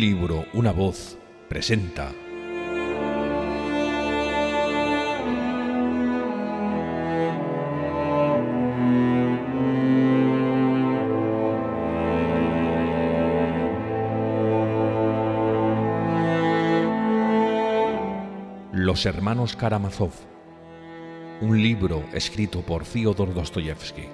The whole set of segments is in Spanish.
libro Una voz presenta Los hermanos Karamazov, un libro escrito por Fyodor Dostoyevsky.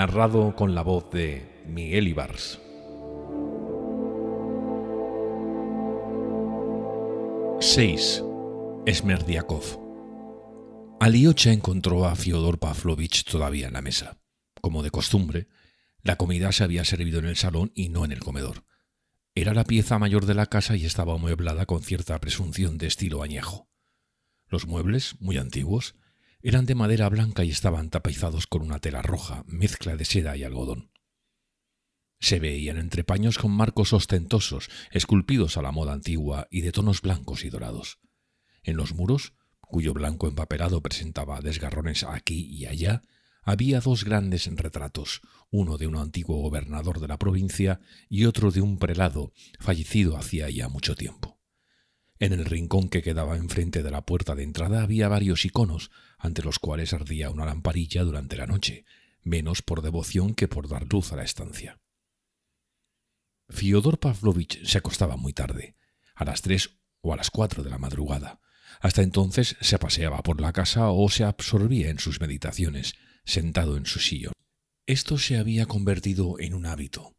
narrado con la voz de Miguel Ibars. ...6... Esmerdiakov. Aliocha encontró a Fyodor Pavlovich todavía en la mesa. Como de costumbre, la comida se había servido en el salón y no en el comedor. Era la pieza mayor de la casa y estaba amueblada con cierta presunción de estilo añejo. Los muebles, muy antiguos, eran de madera blanca y estaban tapizados con una tela roja, mezcla de seda y algodón. Se veían entre paños con marcos ostentosos, esculpidos a la moda antigua y de tonos blancos y dorados. En los muros, cuyo blanco empapelado presentaba desgarrones aquí y allá, había dos grandes retratos, uno de un antiguo gobernador de la provincia y otro de un prelado, fallecido hacía ya mucho tiempo. En el rincón que quedaba enfrente de la puerta de entrada había varios iconos, ante los cuales ardía una lamparilla durante la noche, menos por devoción que por dar luz a la estancia. Fyodor Pavlovich se acostaba muy tarde, a las tres o a las cuatro de la madrugada. Hasta entonces se paseaba por la casa o se absorbía en sus meditaciones, sentado en su sillón. Esto se había convertido en un hábito,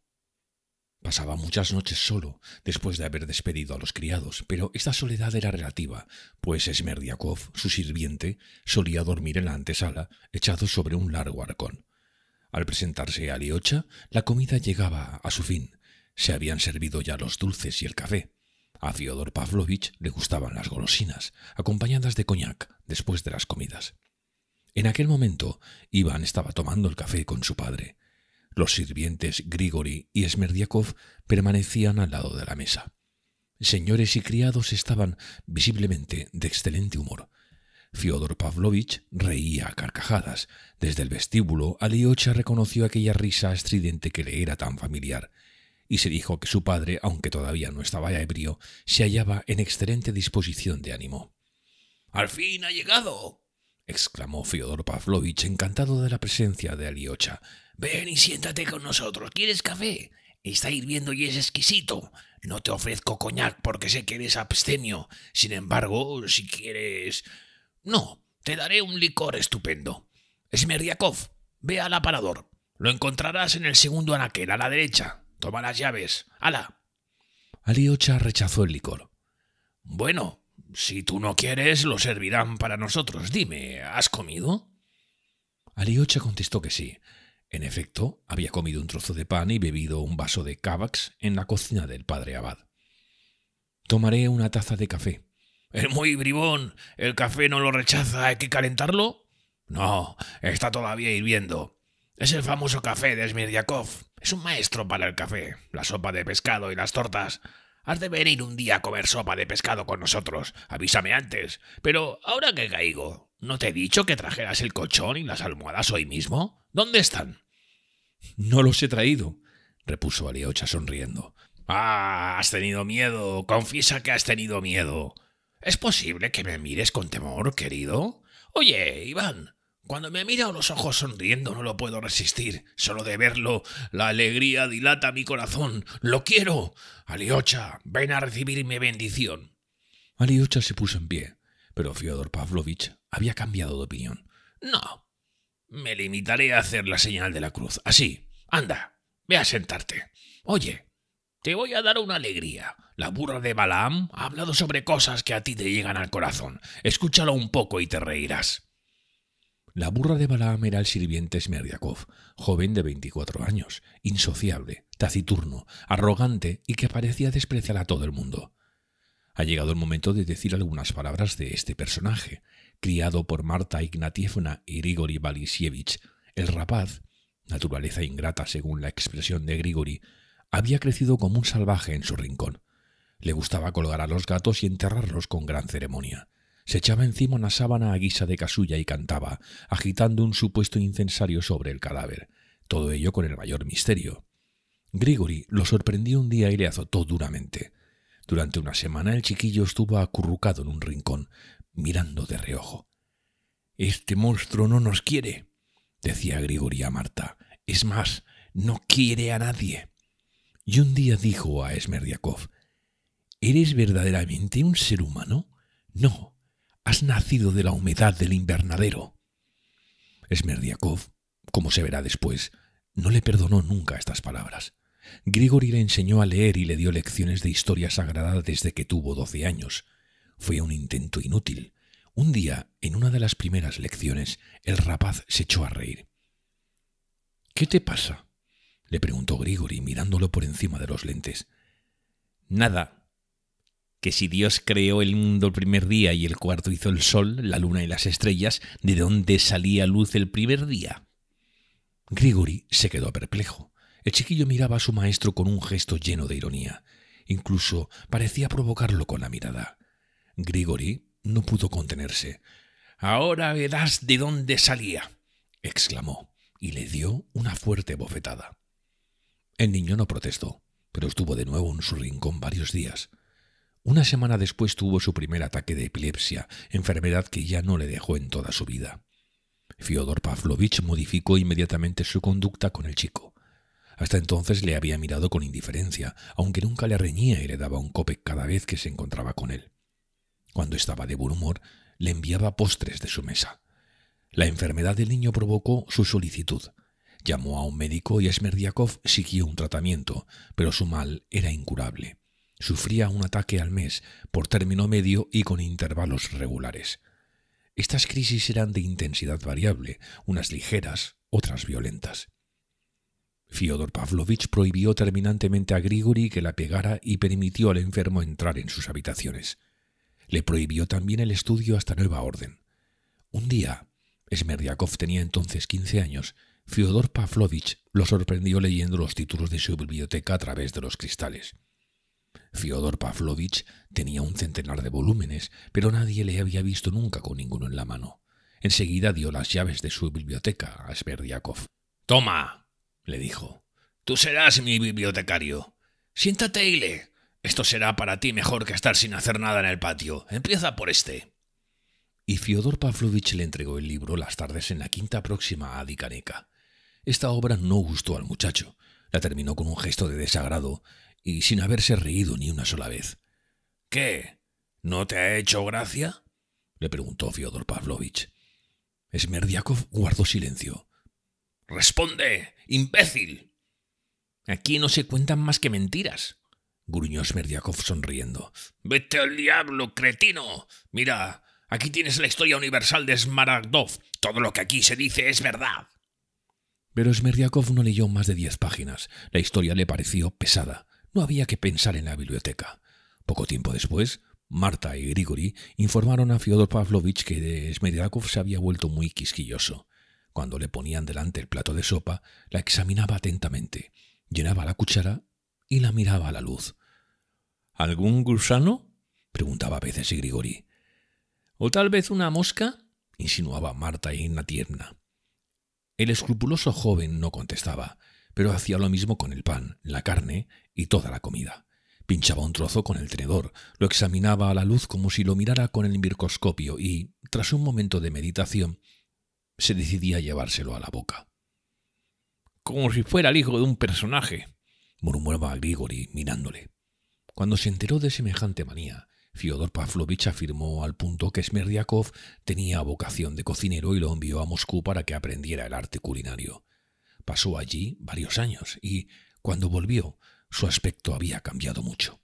Pasaba muchas noches solo, después de haber despedido a los criados, pero esta soledad era relativa, pues Esmerdiakov, su sirviente, solía dormir en la antesala, echado sobre un largo arcón. Al presentarse a Liocha, la comida llegaba a su fin. Se habían servido ya los dulces y el café. A Fyodor Pavlovich le gustaban las golosinas, acompañadas de coñac, después de las comidas. En aquel momento, Iván estaba tomando el café con su padre. Los sirvientes Grigori y Smerdiakov permanecían al lado de la mesa. Señores y criados estaban visiblemente de excelente humor. Fyodor Pavlovich reía a carcajadas. Desde el vestíbulo, Aliocha reconoció aquella risa estridente que le era tan familiar, y se dijo que su padre, aunque todavía no estaba ebrio, se hallaba en excelente disposición de ánimo. ¡Al fin ha llegado! exclamó Fyodor Pavlovich encantado de la presencia de Aliocha, Ven y siéntate con nosotros. ¿Quieres café? Está hirviendo y es exquisito. No te ofrezco coñac porque sé que eres abstemio. Sin embargo, si quieres... No, te daré un licor estupendo. Esmeryakov. ve al aparador. Lo encontrarás en el segundo anaquel, a la derecha. Toma las llaves. ¡Hala! Aliocha rechazó el licor. Bueno, si tú no quieres, lo servirán para nosotros. Dime, ¿has comido? Aliocha contestó que sí, en efecto, había comido un trozo de pan y bebido un vaso de Kavax en la cocina del padre Abad. Tomaré una taza de café. Es muy bribón. El café no lo rechaza. ¿Hay que calentarlo? No, está todavía hirviendo. Es el famoso café de Smiryakov, Es un maestro para el café, la sopa de pescado y las tortas. Has de venir un día a comer sopa de pescado con nosotros. Avísame antes. Pero ahora que caigo, ¿no te he dicho que trajeras el colchón y las almohadas hoy mismo? ¿Dónde están? No los he traído, repuso Aliocha sonriendo. Ah, has tenido miedo. Confiesa que has tenido miedo. ¿Es posible que me mires con temor, querido? Oye, Iván, cuando me mira a los ojos sonriendo no lo puedo resistir. Solo de verlo, la alegría dilata mi corazón. ¡Lo quiero! Aliocha, ven a recibir mi bendición. Aliocha se puso en pie, pero Fyodor Pavlovich había cambiado de opinión. No, me limitaré a hacer la señal de la cruz. Así. Anda, ve a sentarte. Oye, te voy a dar una alegría. La burra de Balaam ha hablado sobre cosas que a ti te llegan al corazón. Escúchalo un poco y te reirás. La burra de Balaam era el sirviente Smerdyakov, joven de veinticuatro años, insociable, taciturno, arrogante y que parecía despreciar a todo el mundo. Ha llegado el momento de decir algunas palabras de este personaje, criado por Marta Ignatievna y Grigori Balisievich. El rapaz, naturaleza ingrata según la expresión de Grigori, había crecido como un salvaje en su rincón. Le gustaba colgar a los gatos y enterrarlos con gran ceremonia. Se echaba encima una sábana a guisa de casulla y cantaba, agitando un supuesto incensario sobre el cadáver. Todo ello con el mayor misterio. Grigori lo sorprendió un día y le azotó duramente. Durante una semana el chiquillo estuvo acurrucado en un rincón, mirando de reojo. Este monstruo no nos quiere, decía Grigori Marta. Es más, no quiere a nadie. Y un día dijo a Esmerdiakov, ¿Eres verdaderamente un ser humano? No, has nacido de la humedad del invernadero. Esmerdiakov, como se verá después, no le perdonó nunca estas palabras. Grigori le enseñó a leer y le dio lecciones de historia sagrada desde que tuvo doce años. Fue un intento inútil. Un día, en una de las primeras lecciones, el rapaz se echó a reír. ¿Qué te pasa? le preguntó Grigori mirándolo por encima de los lentes. Nada. Que si Dios creó el mundo el primer día y el cuarto hizo el sol, la luna y las estrellas, ¿de dónde salía luz el primer día? Grigori se quedó perplejo. El chiquillo miraba a su maestro con un gesto lleno de ironía. Incluso parecía provocarlo con la mirada. Grigori no pudo contenerse. Ahora verás de dónde salía, exclamó, y le dio una fuerte bofetada. El niño no protestó, pero estuvo de nuevo en su rincón varios días. Una semana después tuvo su primer ataque de epilepsia, enfermedad que ya no le dejó en toda su vida. Fyodor Pavlovich modificó inmediatamente su conducta con el chico. Hasta entonces le había mirado con indiferencia, aunque nunca le reñía y le daba un cope cada vez que se encontraba con él. Cuando estaba de buen humor, le enviaba postres de su mesa. La enfermedad del niño provocó su solicitud. Llamó a un médico y Esmerdiakov siguió un tratamiento, pero su mal era incurable. Sufría un ataque al mes, por término medio y con intervalos regulares. Estas crisis eran de intensidad variable, unas ligeras, otras violentas. Fyodor Pavlovich prohibió terminantemente a Grigori que la pegara y permitió al enfermo entrar en sus habitaciones. Le prohibió también el estudio hasta nueva orden. Un día, Smerdiakov tenía entonces 15 años, Fyodor Pavlovich lo sorprendió leyendo los títulos de su biblioteca a través de los cristales. Fyodor Pavlovich tenía un centenar de volúmenes, pero nadie le había visto nunca con ninguno en la mano. Enseguida dio las llaves de su biblioteca a Smerdiakov. ¡Toma! le dijo. Tú serás mi bibliotecario. Siéntate y lee. Esto será para ti mejor que estar sin hacer nada en el patio. Empieza por este. Y Fiodor Pavlovich le entregó el libro las tardes en la quinta próxima a Dicaneca. Esta obra no gustó al muchacho. La terminó con un gesto de desagrado y sin haberse reído ni una sola vez. ¿Qué? ¿No te ha hecho gracia? le preguntó Fiodor Pavlovich. Smerdiakov guardó silencio. Responde, imbécil. Aquí no se cuentan más que mentiras, gruñó Smerdiakov sonriendo. Vete al diablo, cretino. Mira, aquí tienes la historia universal de Smaragdov. Todo lo que aquí se dice es verdad. Pero Smerdiakov no leyó más de diez páginas. La historia le pareció pesada. No había que pensar en la biblioteca. Poco tiempo después, Marta y Grigori informaron a Fyodor Pavlovich que eh, Smerdiakov se había vuelto muy quisquilloso. Cuando le ponían delante el plato de sopa, la examinaba atentamente, llenaba la cuchara y la miraba a la luz. ¿Algún gusano? preguntaba a veces Grigori. ¿O tal vez una mosca? insinuaba Marta la tierna. El escrupuloso joven no contestaba, pero hacía lo mismo con el pan, la carne y toda la comida. Pinchaba un trozo con el tenedor, lo examinaba a la luz como si lo mirara con el microscopio y, tras un momento de meditación, se decidía llevárselo a la boca. Como si fuera el hijo de un personaje, murmuraba Grigori mirándole. Cuando se enteró de semejante manía, Fyodor Pavlovich afirmó al punto que Smerdyakov tenía vocación de cocinero y lo envió a Moscú para que aprendiera el arte culinario. Pasó allí varios años y, cuando volvió, su aspecto había cambiado mucho.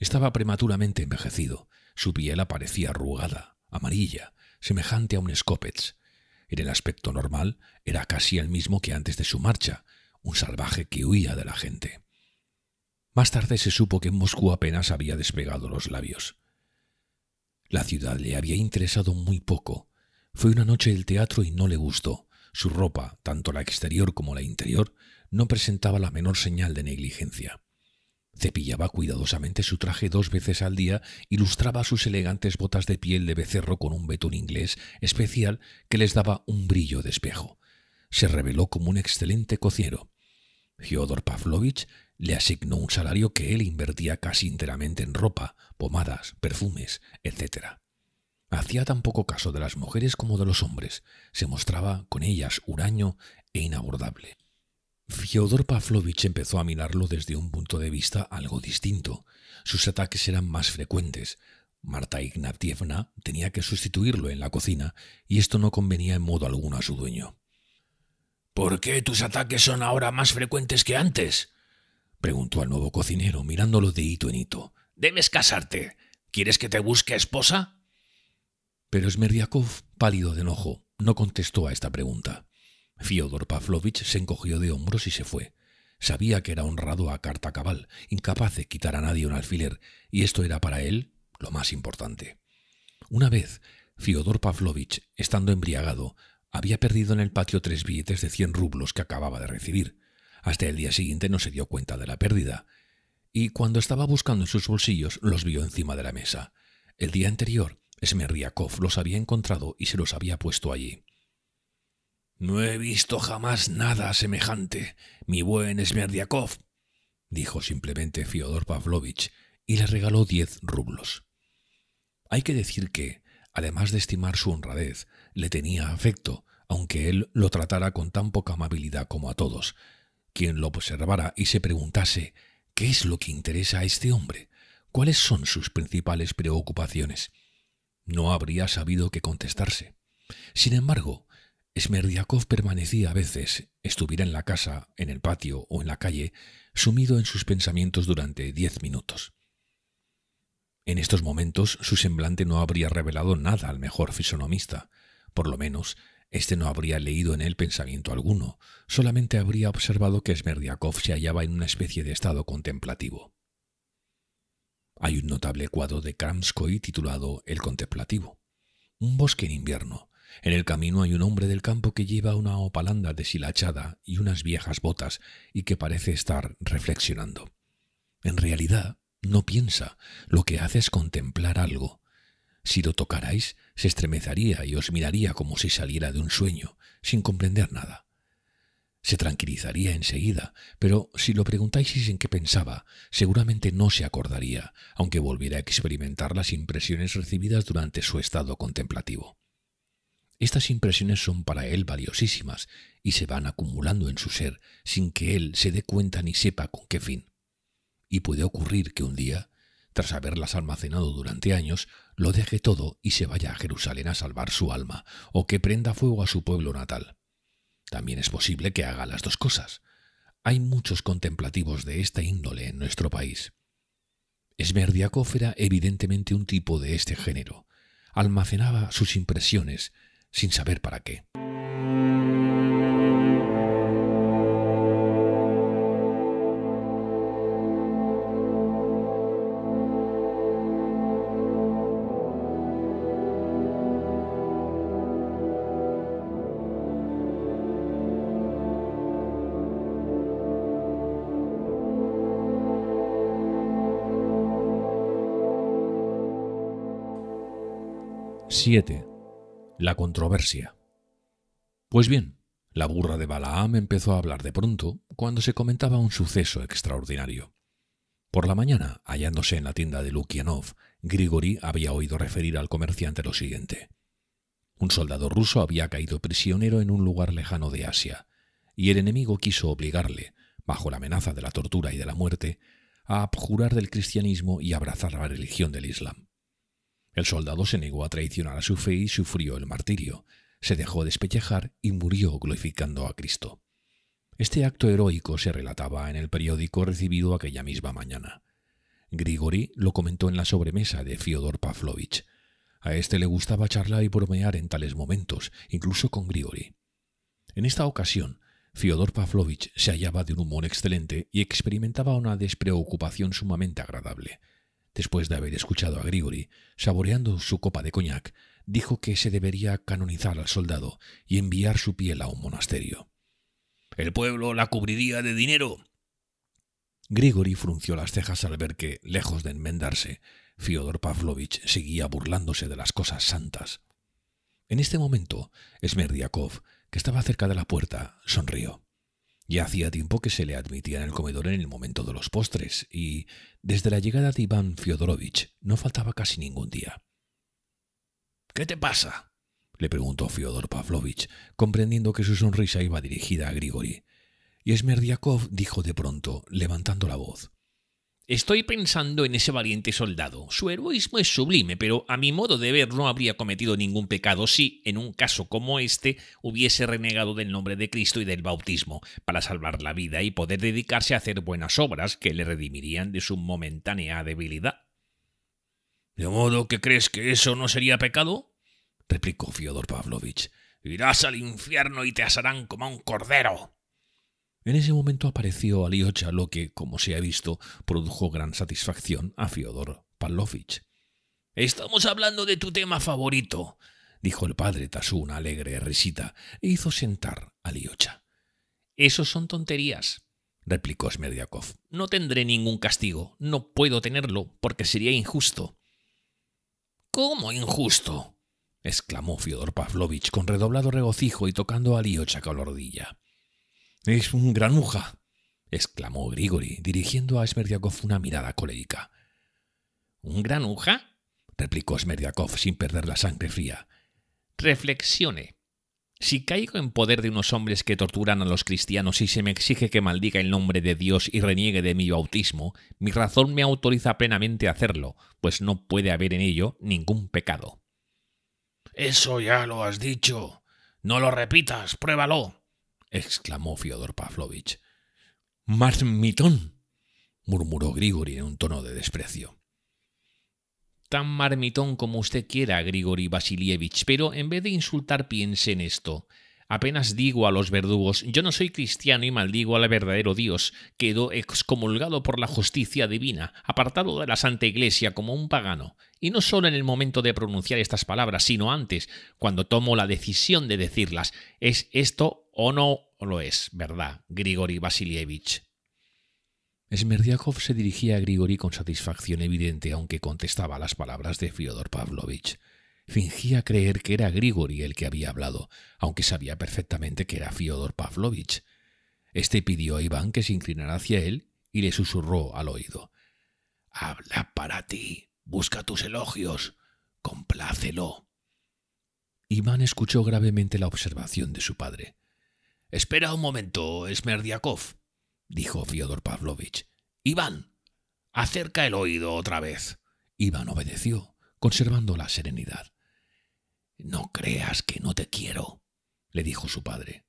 Estaba prematuramente envejecido, su piel aparecía arrugada, amarilla, semejante a un escopets, en el aspecto normal, era casi el mismo que antes de su marcha, un salvaje que huía de la gente. Más tarde se supo que en Moscú apenas había despegado los labios. La ciudad le había interesado muy poco. Fue una noche el teatro y no le gustó. Su ropa, tanto la exterior como la interior, no presentaba la menor señal de negligencia. Cepillaba cuidadosamente su traje dos veces al día y lustraba sus elegantes botas de piel de becerro con un betún inglés especial que les daba un brillo de espejo. Se reveló como un excelente cociero. Fyodor Pavlovich le asignó un salario que él invertía casi enteramente en ropa, pomadas, perfumes, etc. Hacía tan poco caso de las mujeres como de los hombres, se mostraba con ellas huraño e inabordable. Fyodor Pavlovich empezó a mirarlo desde un punto de vista algo distinto. Sus ataques eran más frecuentes. Marta Ignatievna tenía que sustituirlo en la cocina y esto no convenía en modo alguno a su dueño. ¿Por qué tus ataques son ahora más frecuentes que antes? preguntó al nuevo cocinero, mirándolo de hito en hito. Debes casarte. ¿Quieres que te busque esposa? Pero Smerdyakov, pálido de enojo, no contestó a esta pregunta. Fiodor Pavlovich se encogió de hombros y se fue. Sabía que era honrado a carta cabal, incapaz de quitar a nadie un alfiler, y esto era para él lo más importante. Una vez, Fiodor Pavlovich, estando embriagado, había perdido en el patio tres billetes de cien rublos que acababa de recibir. Hasta el día siguiente no se dio cuenta de la pérdida, y cuando estaba buscando en sus bolsillos los vio encima de la mesa. El día anterior, Smerriakov los había encontrado y se los había puesto allí. No he visto jamás nada semejante, mi buen Smerdiakov, dijo simplemente Fiodor Pavlovich y le regaló diez rublos. Hay que decir que, además de estimar su honradez, le tenía afecto, aunque él lo tratara con tan poca amabilidad como a todos. Quien lo observara y se preguntase ¿qué es lo que interesa a este hombre? ¿Cuáles son sus principales preocupaciones? No habría sabido qué contestarse. Sin embargo, Smerdiakov permanecía a veces, estuviera en la casa, en el patio o en la calle, sumido en sus pensamientos durante diez minutos. En estos momentos su semblante no habría revelado nada al mejor fisonomista, por lo menos este no habría leído en él pensamiento alguno, solamente habría observado que Smerdiakov se hallaba en una especie de estado contemplativo. Hay un notable cuadro de Kramskoy titulado El Contemplativo, un bosque en invierno, en el camino hay un hombre del campo que lleva una opalanda deshilachada y unas viejas botas y que parece estar reflexionando. En realidad, no piensa, lo que hace es contemplar algo. Si lo tocarais, se estremecería y os miraría como si saliera de un sueño, sin comprender nada. Se tranquilizaría enseguida, pero si lo preguntáis en qué pensaba, seguramente no se acordaría, aunque volviera a experimentar las impresiones recibidas durante su estado contemplativo. Estas impresiones son para él valiosísimas y se van acumulando en su ser sin que él se dé cuenta ni sepa con qué fin. Y puede ocurrir que un día, tras haberlas almacenado durante años, lo deje todo y se vaya a Jerusalén a salvar su alma, o que prenda fuego a su pueblo natal. También es posible que haga las dos cosas. Hay muchos contemplativos de esta índole en nuestro país. Esmerdiakov era evidentemente un tipo de este género. Almacenaba sus impresiones, sin saber para qué. Siete la controversia. Pues bien, la burra de Balaam empezó a hablar de pronto cuando se comentaba un suceso extraordinario. Por la mañana, hallándose en la tienda de Lukianov, Grigori había oído referir al comerciante lo siguiente. Un soldado ruso había caído prisionero en un lugar lejano de Asia, y el enemigo quiso obligarle, bajo la amenaza de la tortura y de la muerte, a abjurar del cristianismo y abrazar la religión del Islam. El soldado se negó a traicionar a su fe y sufrió el martirio, se dejó despellejar y murió glorificando a Cristo. Este acto heroico se relataba en el periódico recibido aquella misma mañana. Grigori lo comentó en la sobremesa de Fyodor Pavlovich. A este le gustaba charlar y bromear en tales momentos, incluso con Grigori. En esta ocasión, Fyodor Pavlovich se hallaba de un humor excelente y experimentaba una despreocupación sumamente agradable después de haber escuchado a Grigori, saboreando su copa de coñac, dijo que se debería canonizar al soldado y enviar su piel a un monasterio. El pueblo la cubriría de dinero. Grigori frunció las cejas al ver que, lejos de enmendarse, Fyodor Pavlovich seguía burlándose de las cosas santas. En este momento, Smerdiakov, que estaba cerca de la puerta, sonrió. Ya hacía tiempo que se le admitía en el comedor en el momento de los postres, y desde la llegada de Iván Fiodorovich no faltaba casi ningún día. ¿Qué te pasa? le preguntó Fyodor Pavlovich, comprendiendo que su sonrisa iba dirigida a Grigori. Y Smerdiakov dijo de pronto, levantando la voz: Estoy pensando en ese valiente soldado. Su heroísmo es sublime, pero a mi modo de ver no habría cometido ningún pecado si, en un caso como este, hubiese renegado del nombre de Cristo y del bautismo, para salvar la vida y poder dedicarse a hacer buenas obras que le redimirían de su momentánea debilidad. ¿De modo que crees que eso no sería pecado? replicó Fiodor Pavlovich. Irás al infierno y te asarán como a un cordero. En ese momento apareció Aliocha, lo que, como se ha visto, produjo gran satisfacción a Fiodor Pavlovich. Estamos hablando de tu tema favorito, dijo el padre tras una alegre risita e hizo sentar a Aliocha. Esos son tonterías, replicó Smerdyakov. No tendré ningún castigo, no puedo tenerlo, porque sería injusto. ¿Cómo injusto? exclamó Fiodor Pavlovich con redoblado regocijo y tocando a Aliocha con la rodilla. Es un granuja exclamó Grigori, dirigiendo a Smerdiakov una mirada colérica. ¿Un granuja? replicó Smerdiakov sin perder la sangre fría. Reflexione. Si caigo en poder de unos hombres que torturan a los cristianos y se me exige que maldiga el nombre de Dios y reniegue de mi bautismo, mi razón me autoriza plenamente a hacerlo, pues no puede haber en ello ningún pecado. Eso ya lo has dicho. No lo repitas, pruébalo exclamó Fiodor Pavlovich. Marmitón, murmuró Grigori en un tono de desprecio. Tan marmitón como usted quiera, Grigori Vasilievich, pero en vez de insultar piense en esto. Apenas digo a los verdugos, yo no soy cristiano y maldigo al verdadero Dios, quedo excomulgado por la justicia divina, apartado de la Santa Iglesia como un pagano y no solo en el momento de pronunciar estas palabras, sino antes, cuando tomo la decisión de decirlas, ¿es esto o no lo es, verdad, Grigori Vasilievich? Smerdiakov se dirigía a Grigori con satisfacción evidente, aunque contestaba las palabras de Fyodor Pavlovich. Fingía creer que era Grigori el que había hablado, aunque sabía perfectamente que era Fyodor Pavlovich. Este pidió a Iván que se inclinara hacia él y le susurró al oído: Habla para ti. Busca tus elogios. Complácelo. Iván escuchó gravemente la observación de su padre. Espera un momento, Smerdiakov, dijo Fyodor Pavlovich. Iván, acerca el oído otra vez. Iván obedeció, conservando la serenidad. No creas que no te quiero, le dijo su padre.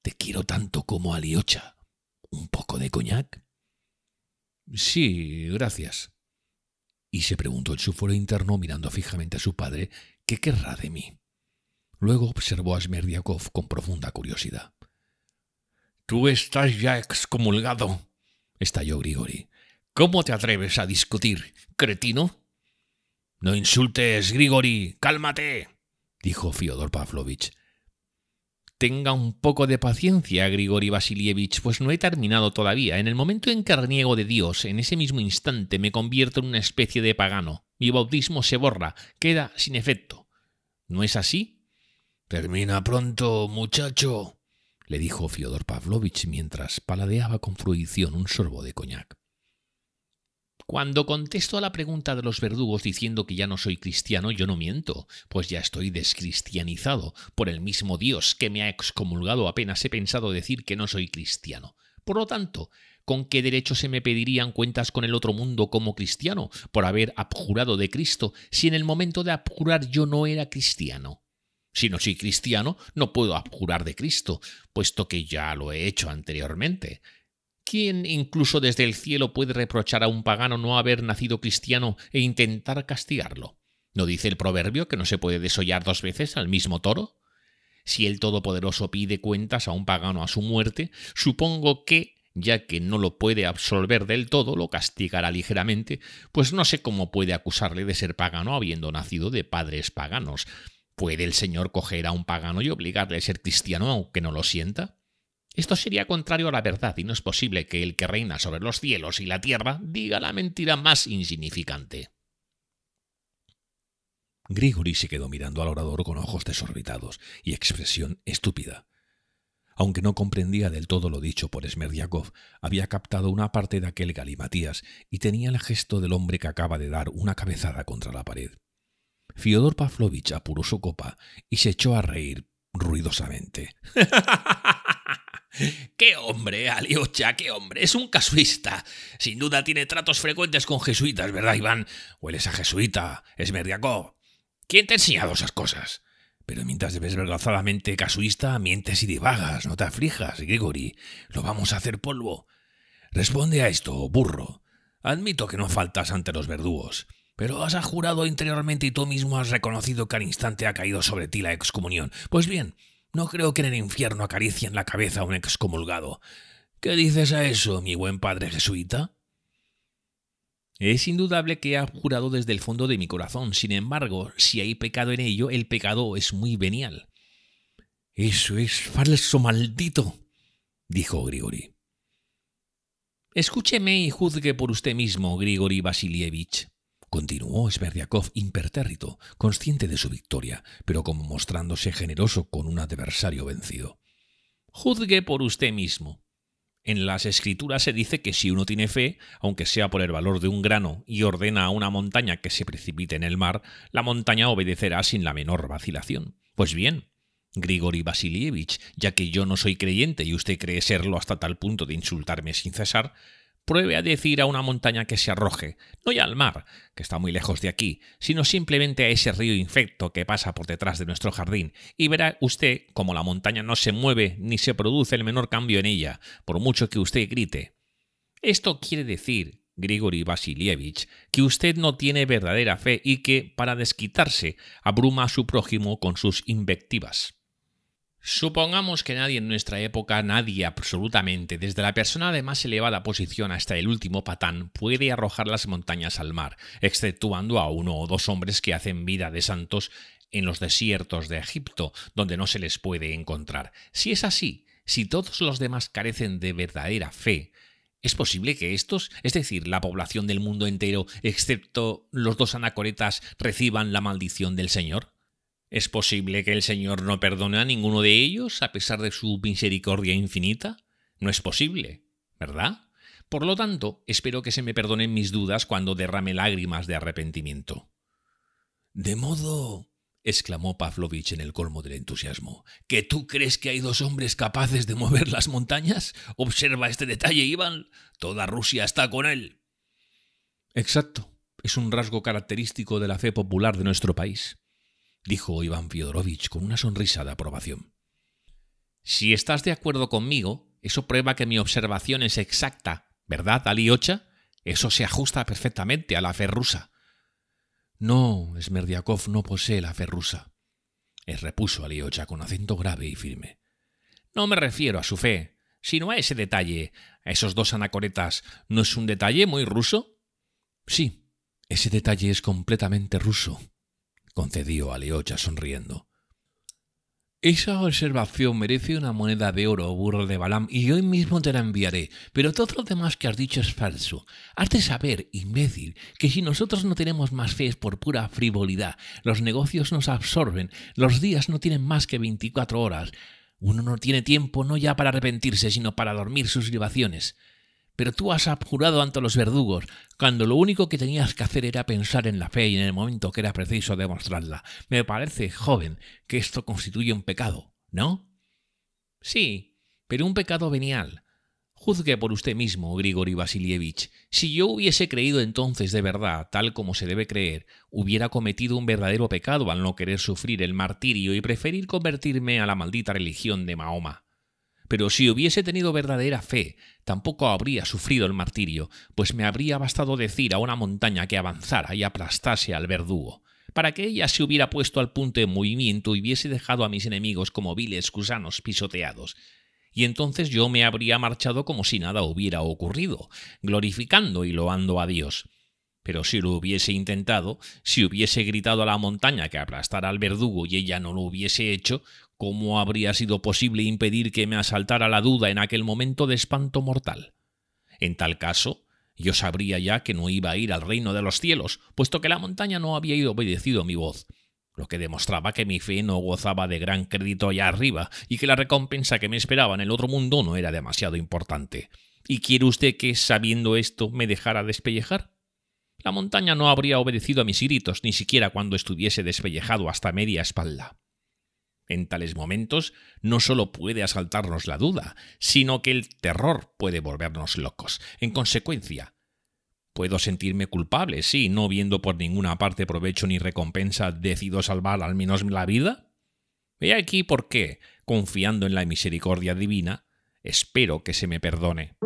Te quiero tanto como a Liocha. ¿Un poco de coñac? Sí, gracias, y se preguntó el suforo interno mirando fijamente a su padre, ¿qué querrá de mí? Luego observó a Smerdiakov con profunda curiosidad. Tú estás ya excomulgado, estalló Grigori. ¿Cómo te atreves a discutir, cretino? No insultes, Grigori, cálmate, dijo Fiodor Pavlovich. Tenga un poco de paciencia, Grigori Vasilievich, pues no he terminado todavía. En el momento en que arniego de Dios, en ese mismo instante me convierto en una especie de pagano. Mi bautismo se borra, queda sin efecto. ¿No es así? Termina pronto, muchacho, le dijo Fyodor Pavlovich mientras paladeaba con fruición un sorbo de coñac. Cuando contesto a la pregunta de los verdugos diciendo que ya no soy cristiano, yo no miento, pues ya estoy descristianizado por el mismo Dios que me ha excomulgado apenas he pensado decir que no soy cristiano. Por lo tanto, ¿con qué derecho se me pedirían cuentas con el otro mundo como cristiano por haber abjurado de Cristo si en el momento de abjurar yo no era cristiano? Si no soy cristiano, no puedo abjurar de Cristo, puesto que ya lo he hecho anteriormente. ¿Quién incluso desde el cielo puede reprochar a un pagano no haber nacido cristiano e intentar castigarlo? ¿No dice el proverbio que no se puede desollar dos veces al mismo toro? Si el Todopoderoso pide cuentas a un pagano a su muerte, supongo que, ya que no lo puede absolver del todo, lo castigará ligeramente, pues no sé cómo puede acusarle de ser pagano habiendo nacido de padres paganos. ¿Puede el Señor coger a un pagano y obligarle a ser cristiano aunque no lo sienta? Esto sería contrario a la verdad y no es posible que el que reina sobre los cielos y la tierra diga la mentira más insignificante. Grigori se quedó mirando al orador con ojos desorbitados y expresión estúpida. Aunque no comprendía del todo lo dicho por Smerdyakov, había captado una parte de aquel galimatías y tenía el gesto del hombre que acaba de dar una cabezada contra la pared. Fiodor Pavlovich apuró su copa y se echó a reír ruidosamente. Qué hombre, Aliocha, qué hombre. Es un casuista. Sin duda tiene tratos frecuentes con jesuitas, ¿verdad, Iván? Hueles a jesuita, es ¿Quién te ha enseñado esas cosas? Pero mientras vergonzadamente casuista, mientes y divagas, no te aflijas, Gregory. Lo vamos a hacer polvo. Responde a esto, burro. Admito que no faltas ante los verdugos, pero has jurado interiormente y tú mismo has reconocido que al instante ha caído sobre ti la excomunión. Pues bien, no creo que en el infierno en la cabeza a un excomulgado. ¿Qué dices a eso, mi buen padre jesuita? Es indudable que ha jurado desde el fondo de mi corazón. Sin embargo, si hay pecado en ello, el pecado es muy venial. Eso es falso, maldito, dijo Grigori. Escúcheme y juzgue por usted mismo, Grigori Vasilievich. Continuó Sverdiakov impertérrito, consciente de su victoria, pero como mostrándose generoso con un adversario vencido. Juzgue por usted mismo. En las escrituras se dice que si uno tiene fe, aunque sea por el valor de un grano, y ordena a una montaña que se precipite en el mar, la montaña obedecerá sin la menor vacilación. Pues bien, Grigori Vasilievich, ya que yo no soy creyente y usted cree serlo hasta tal punto de insultarme sin cesar, pruebe a decir a una montaña que se arroje, no ya al mar, que está muy lejos de aquí, sino simplemente a ese río infecto que pasa por detrás de nuestro jardín, y verá usted como la montaña no se mueve ni se produce el menor cambio en ella, por mucho que usted grite. Esto quiere decir, Grigori Vasilievich, que usted no tiene verdadera fe y que, para desquitarse, abruma a su prójimo con sus invectivas. Supongamos que nadie en nuestra época, nadie absolutamente, desde la persona de más elevada posición hasta el último patán, puede arrojar las montañas al mar, exceptuando a uno o dos hombres que hacen vida de santos en los desiertos de Egipto, donde no se les puede encontrar. Si es así, si todos los demás carecen de verdadera fe, ¿Es posible que estos, es decir, la población del mundo entero, excepto los dos anacoretas, reciban la maldición del Señor? ¿Es posible que el Señor no perdone a ninguno de ellos a pesar de su misericordia infinita? No es posible, ¿verdad? Por lo tanto, espero que se me perdonen mis dudas cuando derrame lágrimas de arrepentimiento. De modo, exclamó Pavlovich en el colmo del entusiasmo, ¿que tú crees que hay dos hombres capaces de mover las montañas? Observa este detalle, Iván. Toda Rusia está con él. Exacto. Es un rasgo característico de la fe popular de nuestro país dijo Iván Fiodorovich con una sonrisa de aprobación. Si estás de acuerdo conmigo, eso prueba que mi observación es exacta, ¿verdad, Aliocha? Eso se ajusta perfectamente a la fe rusa. No, Smerdiakov no posee la fe rusa, es repuso Aliocha con acento grave y firme. No me refiero a su fe, sino a ese detalle. A esos dos anacoretas, ¿no es un detalle muy ruso? Sí, ese detalle es completamente ruso, concedió a Leocha sonriendo. Esa observación merece una moneda de oro, burro de Balam, y hoy mismo te la enviaré. Pero todo lo demás que has dicho es falso. Has de saber, imbécil, que si nosotros no tenemos más fe es por pura frivolidad. Los negocios nos absorben, los días no tienen más que veinticuatro horas. Uno no tiene tiempo no ya para arrepentirse, sino para dormir sus libaciones pero tú has abjurado ante los verdugos, cuando lo único que tenías que hacer era pensar en la fe y en el momento que era preciso demostrarla. Me parece, joven, que esto constituye un pecado, ¿no? Sí, pero un pecado venial. Juzgue por usted mismo, Grigori Vasilievich. Si yo hubiese creído entonces de verdad, tal como se debe creer, hubiera cometido un verdadero pecado al no querer sufrir el martirio y preferir convertirme a la maldita religión de Mahoma pero si hubiese tenido verdadera fe, tampoco habría sufrido el martirio, pues me habría bastado decir a una montaña que avanzara y aplastase al verdugo, para que ella se hubiera puesto al punto en movimiento y hubiese dejado a mis enemigos como viles gusanos pisoteados. Y entonces yo me habría marchado como si nada hubiera ocurrido, glorificando y loando a Dios. Pero si lo hubiese intentado, si hubiese gritado a la montaña que aplastara al verdugo y ella no lo hubiese hecho, ¿Cómo habría sido posible impedir que me asaltara la duda en aquel momento de espanto mortal? En tal caso, yo sabría ya que no iba a ir al reino de los cielos, puesto que la montaña no había ido obedecido mi voz, lo que demostraba que mi fe no gozaba de gran crédito allá arriba y que la recompensa que me esperaba en el otro mundo no era demasiado importante. ¿Y quiere usted que, sabiendo esto, me dejara despellejar? La montaña no habría obedecido a mis gritos, ni siquiera cuando estuviese despellejado hasta media espalda. En tales momentos no solo puede asaltarnos la duda, sino que el terror puede volvernos locos. En consecuencia, Puedo sentirme culpable, si, no viendo por ninguna parte provecho ni recompensa, decido salvar al menos la vida. He aquí por qué, confiando en la misericordia divina, espero que se me perdone.